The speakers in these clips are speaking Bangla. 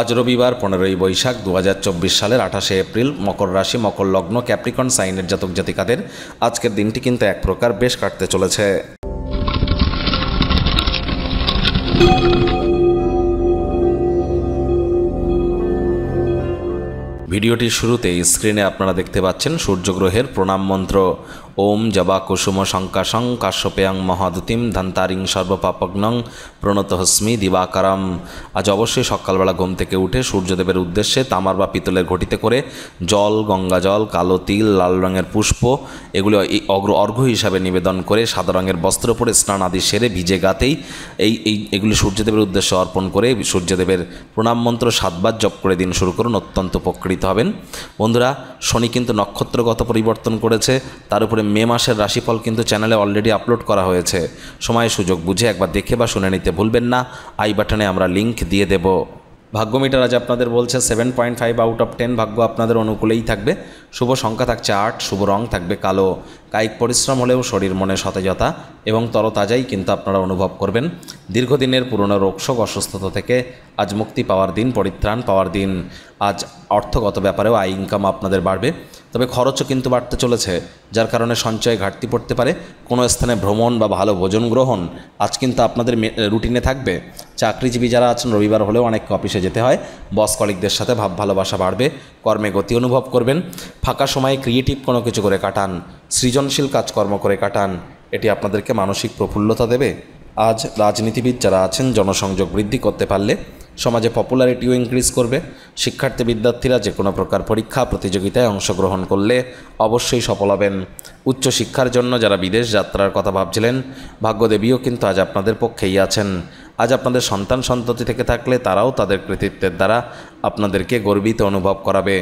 আজ রবিবার পনেরোই বৈশাখ দু সালের আঠাশে এপ্রিল মকর রাশি মকর লগ্ন ক্যাপ্রিকন সাইনের জাতক জাতিকাদের আজকের দিনটি কিন্তু এক প্রকার বেশ কাটতে চলেছে ভিডিওটির শুরুতে স্ক্রিনে আপনারা দেখতে পাচ্ছেন সূর্যগ্রহের প্রণাম মন্ত্র ওম জবা কুসুম শঙ্কাশং কাশ্যপেয়াং মহাদুতিম ধান্তারিং সর্বপাপগ্নং প্রণতহস্মি দিবাকারম আজ অবশ্যই সকালবেলা ঘুম থেকে উঠে সূর্যদেবের উদ্দেশ্যে তামার বা পিতলের ঘটিতে করে জল গঙ্গা জল কালো তিল লাল রঙের পুষ্প এগুলি অগ্র অর্ঘ্য হিসাবে নিবেদন করে সাদা রঙের বস্ত্র পরে স্নান আদি সেরে ভিজে গাতেই এই এই এগুলি সূর্যদেবের উদ্দেশ্যে অর্পণ করে সূর্যদেবের প্রণাম মন্ত্র সাতবার জপ করে দিন শুরু করুন অত্যন্ত উপকৃত পরিচালিত হবেন বন্ধুরা শনি কিন্তু নক্ষত্রগত পরিবর্তন করেছে তার উপরে মে মাসের রাশিফল কিন্তু চ্যানেলে অলরেডি আপলোড করা হয়েছে সময় সুযোগ বুঝে একবার দেখে বা শুনে নিতে ভুলবেন না আই বাটনে আমরা লিংক দিয়ে দেবো ভাগ্য মিটার আজ আপনাদের বলছে seven point five out of ten ভাগ্য আপনাদের অনুকূলেই থাকবে শুভ সংখ্যা থাকছে আট শুভ রং থাকবে কালো কায়িক পরিশ্রম হলেও শরীর মনে সতেজতা এবং তরতাজাই কিন্তু আপনারা অনুভব করবেন দীর্ঘদিনের পুরনো রোগশোক অসুস্থতা থেকে আজ মুক্তি পাওয়ার দিন পরিত্রাণ পাওয়ার দিন আজ অর্থগত ব্যাপারেও আয় ইনকাম আপনাদের বাড়বে তবে খরচও কিন্তু বাড়তে চলেছে যার কারণে সঞ্চয় ঘাটতি পড়তে পারে কোনো স্থানে ভ্রমণ বা ভালো ভোজন গ্রহণ আজ কিন্তু আপনাদের রুটিনে থাকবে চাকরিজীবী যারা আছেন রবিবার হলেও অনেককে অফিসে যেতে হয় বস কলিকদের সাথে ভাব ভালোবাসা বাড়বে কর্মে গতি অনুভব করবেন ফাঁকা সময়ে ক্রিয়েটিভ কোনো কিছু করে কাটান সৃজনশীল কাজকর্ম করে কাটান এটি আপনাদেরকে মানসিক প্রফুল্লতা দেবে আজ রাজনীতিবিদ যারা আছেন জনসংযোগ বৃদ্ধি করতে পারলে সমাজে পপুলারিটিও ইনক্রিজ করবে শিক্ষার্থী বিদ্যার্থীরা যে কোনো প্রকার পরীক্ষা প্রতিযোগিতায় অংশগ্রহণ করলে অবশ্যই সফল হবেন উচ্চশিক্ষার জন্য যারা বিদেশ যাত্রার কথা ভাবছিলেন ভাগ্যদেবীও কিন্তু আজ আপনাদের পক্ষেই আছেন আজ আপনাদের সন্তান সন্ততি থেকে থাকলে তারাও তাদের কৃতিত্বের দ্বারা আপনাদেরকে গর্বিত অনুভব করাবে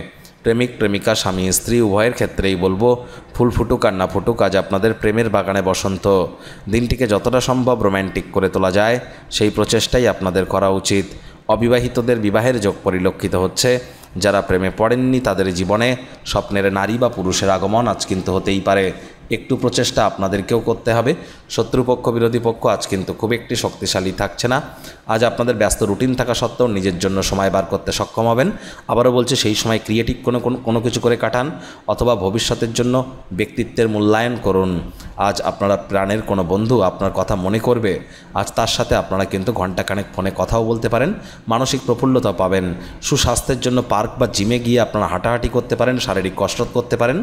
প্রেমিক প্রেমিকা স্বামী স্ত্রী উভয়ের ক্ষেত্রেই বলবো ফুল ফুটুক আর না ফুটুক আজ আপনাদের প্রেমের বাগানে বসন্ত দিনটিকে যতটা সম্ভব রোম্যান্টিক করে তোলা যায় সেই প্রচেষ্টাই আপনাদের করা উচিত অবিবাহিতদের বিবাহের যোগ পরিলক্ষিত হচ্ছে যারা প্রেমে পড়েননি তাদের জীবনে স্বপ্নের নারী বা পুরুষের আগমন আজ কিন্তু হতেই পারে একটু প্রচেষ্টা আপনাদেরকেও করতে হবে শত্রুপক্ষ বিরোধী পক্ষ আজ কিন্তু খুব একটি শক্তিশালী থাকছে না আজ আপনাদের ব্যস্ত রুটিন থাকা সত্ত্বেও নিজের জন্য সময় বার করতে সক্ষম হবেন আবারও বলছে সেই সময় ক্রিয়েটিভ কোনো কোনো কিছু করে কাটান অথবা ভবিষ্যতের জন্য ব্যক্তিত্বের মূল্যায়ন করুন আজ আপনারা প্রাণের কোনো বন্ধু আপনার কথা মনে করবে আজ তার সাথে আপনারা কিন্তু ঘণ্টাখানেক ফোনে কথাও বলতে পারেন মানসিক প্রফুল্লতা পাবেন সুস্বাস্থ্যের জন্য পার্ক বা জিমে গিয়ে আপনারা হাঁটাহাঁটি করতে পারেন শারীরিক কসরত করতে পারেন